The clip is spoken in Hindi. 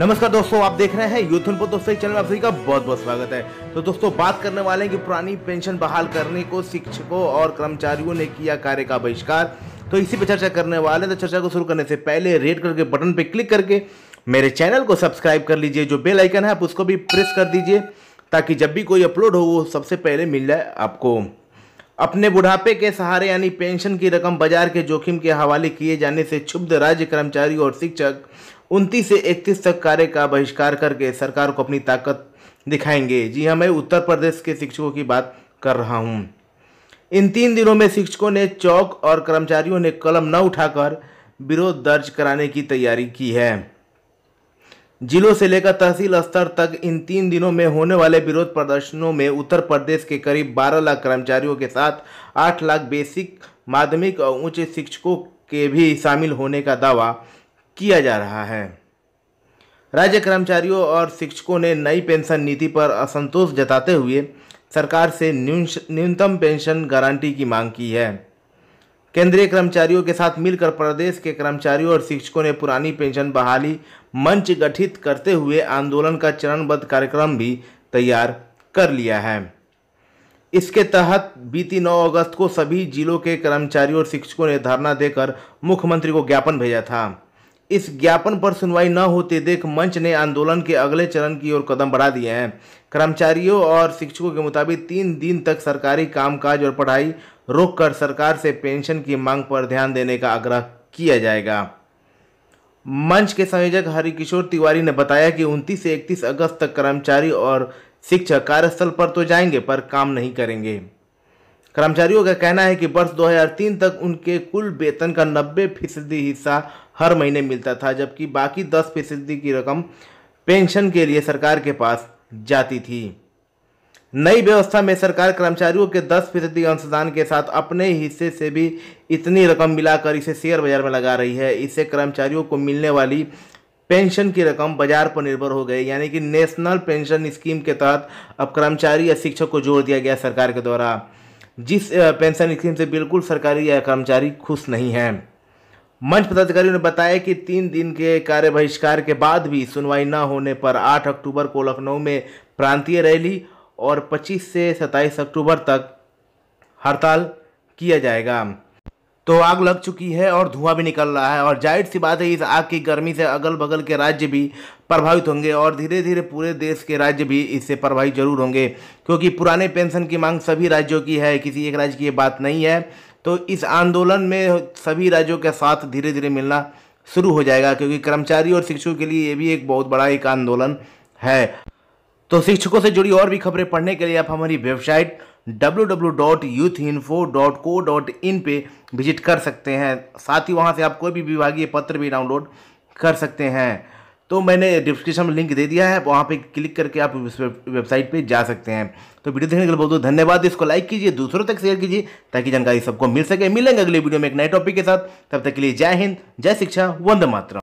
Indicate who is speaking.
Speaker 1: नमस्कार दोस्तों आप देख रहे हैं यूथन पर दोस्तों चैनल आप सभी का बहुत बहुत स्वागत है तो दोस्तों बात करने वाले हैं कि पुरानी पेंशन बहाल करने को शिक्षकों और कर्मचारियों ने किया कार्य का बहिष्कार तो इसी पर चर्चा करने वाले हैं तो चर्चा को शुरू करने से पहले रेड करके बटन पर क्लिक करके मेरे चैनल को सब्सक्राइब कर लीजिए जो बेलाइकन है आप उसको भी प्रेस कर दीजिए ताकि जब भी कोई अपलोड हो वो सबसे पहले मिल जाए आपको अपने बुढ़ापे के सहारे यानी पेंशन की रकम बाजार के जोखिम के हवाले किए जाने से क्षुब्ध राज्य कर्मचारी और शिक्षक उनतीस से इकतीस तक कार्य का बहिष्कार करके सरकार को अपनी ताकत दिखाएंगे जी हाँ मैं उत्तर प्रदेश के शिक्षकों की बात कर रहा हूँ इन तीन दिनों में शिक्षकों ने चौक और कर्मचारियों ने कलम न उठाकर विरोध दर्ज कराने की तैयारी की है जिलों से लेकर तहसील स्तर तक इन तीन दिनों में होने वाले विरोध प्रदर्शनों में उत्तर प्रदेश के करीब 12 लाख कर्मचारियों के साथ 8 लाख बेसिक माध्यमिक और उच्च शिक्षकों के भी शामिल होने का दावा किया जा रहा है राज्य कर्मचारियों और शिक्षकों ने नई पेंशन नीति पर असंतोष जताते हुए सरकार से न्यूनतम पेंशन गारंटी की मांग की है केंद्रीय कर्मचारियों के साथ मिलकर प्रदेश के कर्मचारियों और शिक्षकों ने पुरानी पेंशन बहाली मंच गठित करते हुए आंदोलन का चरणबद्ध कार्यक्रम भी तैयार कर लिया है इसके तहत बीती 9 अगस्त को सभी जिलों के कर्मचारियों और शिक्षकों ने धरना देकर मुख्यमंत्री को ज्ञापन भेजा था इस ज्ञापन पर सुनवाई न होते देख मंच ने आंदोलन के अगले चरण की ओर कदम बढ़ा दिए हैं कर्मचारियों और शिक्षकों के मुताबिक तीन दिन तक सरकारी कामकाज और पढ़ाई रोककर सरकार से पेंशन की मांग पर ध्यान देने का आग्रह किया जाएगा मंच के संयोजक हरिकिशोर तिवारी ने बताया कि 29 से 31 अगस्त तक कर्मचारी और शिक्षक कार्यस्थल पर तो जाएंगे पर काम नहीं करेंगे कर्मचारियों का कहना है कि वर्ष 2003 तक उनके कुल वेतन का 90 फीसदी हिस्सा हर महीने मिलता था जबकि बाकी 10 फीसदी की रकम पेंशन के लिए सरकार के पास जाती थी नई व्यवस्था में सरकार कर्मचारियों के 10 फीसदी अंशदान के साथ अपने हिस्से से भी इतनी रकम मिलाकर इसे शेयर बाजार में लगा रही है इससे कर्मचारियों को मिलने वाली पेंशन की रकम बाजार पर निर्भर हो गई यानी कि नेशनल पेंशन स्कीम के तहत अब कर्मचारी या शिक्षक को जोड़ दिया गया सरकार के द्वारा जिस पेंशन स्कीम से बिल्कुल सरकारी या कर्मचारी खुश नहीं हैं मंच पदाधिकारियों ने बताया कि तीन दिन के कार्य बहिष्कार के बाद भी सुनवाई न होने पर 8 अक्टूबर को लखनऊ में प्रांतीय रैली और 25 से 27 अक्टूबर तक हड़ताल किया जाएगा तो आग लग चुकी है और धुआं भी निकल रहा है और जाहिर सी बात है इस आग की गर्मी से अगल बगल के राज्य भी प्रभावित होंगे और धीरे धीरे पूरे देश के राज्य भी इससे प्रभावित जरूर होंगे क्योंकि पुराने पेंशन की मांग सभी राज्यों की है किसी एक राज्य की ये बात नहीं है तो इस आंदोलन में सभी राज्यों के साथ धीरे धीरे मिलना शुरू हो जाएगा क्योंकि कर्मचारी और शिक्षकों के लिए ये भी एक बहुत बड़ा एक आंदोलन है तो शिक्षकों से जुड़ी और भी खबरें पढ़ने के लिए आप हमारी वेबसाइट www.youthinfo.co.in पे विजिट कर सकते हैं साथ ही वहाँ से आप कोई भी विभागीय पत्र भी डाउनलोड कर सकते हैं तो मैंने डिस्क्रिप्शन में लिंक दे दिया है वहाँ पे क्लिक करके आप उस वेबसाइट पे जा सकते हैं तो वीडियो देखने के लिए बहुत बहुत धन्यवाद इसको लाइक कीजिए दूसरों तक शेयर कीजिए ताकि जानकारी सबको मिल सके मिलेंगे अगले वीडियो में एक नए टॉपिक के साथ तब तक के लिए जय हिंद जय शिक्षा वंद मात्रा